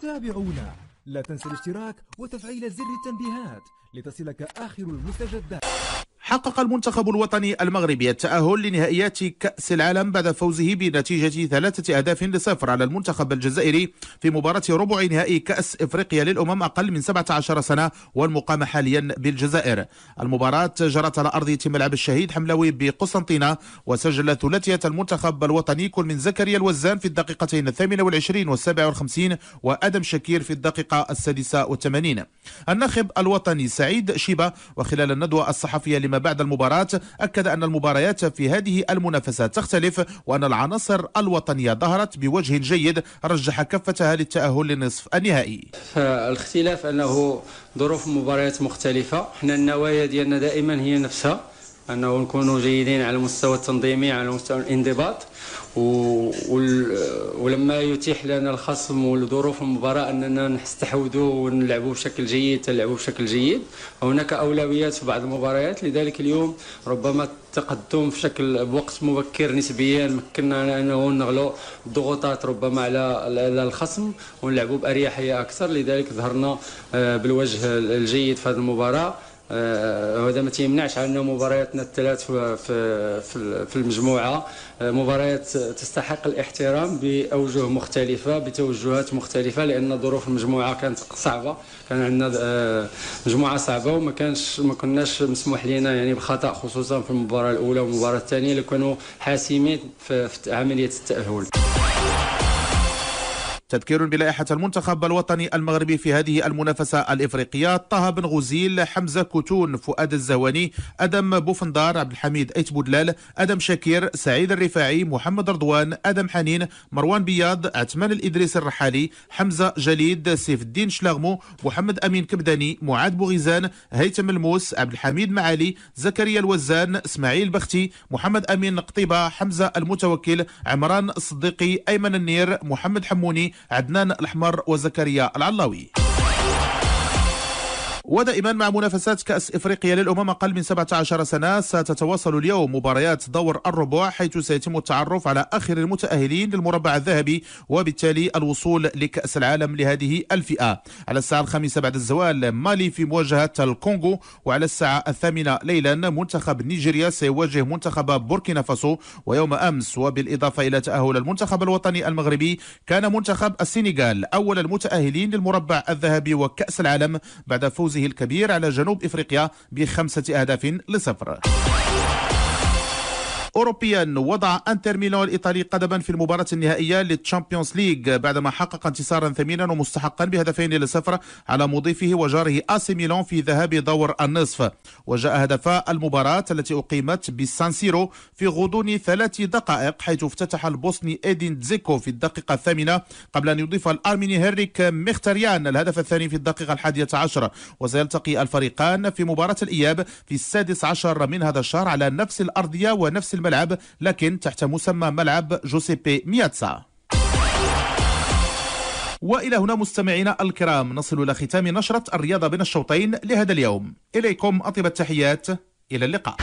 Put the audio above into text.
تابعونا لا تنسى الاشتراك وتفعيل زر التنبيهات لتصلك آخر المستجدات حقق المنتخب الوطني المغربي التأهل لنهائيات كأس العالم بعد فوزه بنتيجة ثلاثة أهداف لصفر على المنتخب الجزائري في مباراة ربع نهائي كأس إفريقيا للأمم أقل من 17 سنة والمقام حاليا بالجزائر المباراة جرت على أرضية ملعب الشهيد حملاوي بقسنطينة وسجل ثلاثية المنتخب الوطني كل من زكريا الوزان في الدقيقتين الثامنة والعشرين والسابعة والخمسين وأدم شكير في الدقيقة السادسة والثمانين الناخب الوطني سعيد شيبة وخلال الندوة الصحفية لما بعد المباراة أكد أن المباريات في هذه المنافسات تختلف وأن العناصر الوطنية ظهرت بوجه جيد رجح كفتها للتأهل للنصف النهائي الاختلاف أنه ظروف مباريات مختلفة احنا النوايا ديالنا دائما هي نفسها انه نكونوا جيدين على المستوى التنظيمي على مستوى الانضباط و... ولما يتيح لنا الخصم والظروف المباراه اننا نستحوذوا ونلعبوا بشكل جيد تلعبوا بشكل جيد هناك اولويات في بعض المباريات لذلك اليوم ربما التقدم بشكل بوقت مبكر نسبيا مكننا انه نغلو الضغوطات ربما على الخصم ونلعبوا باريحيه اكثر لذلك ظهرنا آه، بالوجه الجيد في هذه المباراه آه، هذا ما تيمنعش على انه مبارياتنا الثلاث في في في المجموعه آه، مباريات تستحق الاحترام باوجه مختلفه بتوجهات مختلفه لان ظروف المجموعه كانت صعبه كان عندنا آه، مجموعه صعبه وما كانش ما كناش مسموح لنا يعني بخطا خصوصا في المباراه الاولى والمباراه الثانيه اللي كانوا حاسمين في عمليه التاهل تذكير بلائحة المنتخب الوطني المغربي في هذه المنافسة الإفريقية طه بن غزيل حمزة كوتون فؤاد الزواني أدم بوفندار عبد الحميد أيت بودلال أدم شاكير سعيد الرفاعي محمد رضوان أدم حنين مروان بياض عثمان الإدريس الرحالي حمزة جليد سيف الدين شلاغمو محمد أمين كبداني معاد بوغيزان هيثم الموس عبد الحميد معالي زكريا الوزان إسماعيل بختي محمد أمين قطيبة حمزة المتوكل عمران الصديقي أيمن النير محمد حموني عدنان الحمر وزكريا العلاوي ودائما مع منافسات كأس إفريقيا للأمم أقل من 17 سنة ستتواصل اليوم مباريات دور الربع حيث سيتم التعرف على آخر المتأهلين للمربع الذهبي وبالتالي الوصول لكأس العالم لهذه الفئة على الساعة الخامسة بعد الزوال مالي في مواجهة الكونغو وعلى الساعة الثامنة ليلا منتخب نيجيريا سيواجه منتخب بوركينا فاسو ويوم أمس وبالإضافة إلى تأهل المنتخب الوطني المغربي كان منتخب السنغال أول المتأهلين للمربع الذهبي وكأس العالم بعد فوز فوزه الكبير على جنوب إفريقيا بخمسة أهداف لصفر أوروبيا وضع أنتر ميلان الإيطالي قدما في المباراة النهائية للتشامبيونز ليج بعدما حقق انتصارا ثمينا ومستحقا بهدفين للصفر على مضيفه وجاره آسي ميلان في ذهاب دور النصف وجاء هدف المباراة التي أقيمت بسان سيرو في غضون ثلاث دقائق حيث افتتح البوسني إيدين زيكو في الدقيقة الثامنة قبل أن يضيف الأرميني هيريك مختريان الهدف الثاني في الدقيقة الحادية عشرة وسيلتقي الفريقان في مباراة الإياب في السادس عشر من هذا الشهر على نفس الأرضية ونفس المكان الملعب لكن تحت مسمى ملعب جوسيبي مياتسا والى هنا مستمعينا الكرام نصل الى ختام نشره الرياضه بين الشوطين لهذا اليوم اليكم اطيب التحيات الى اللقاء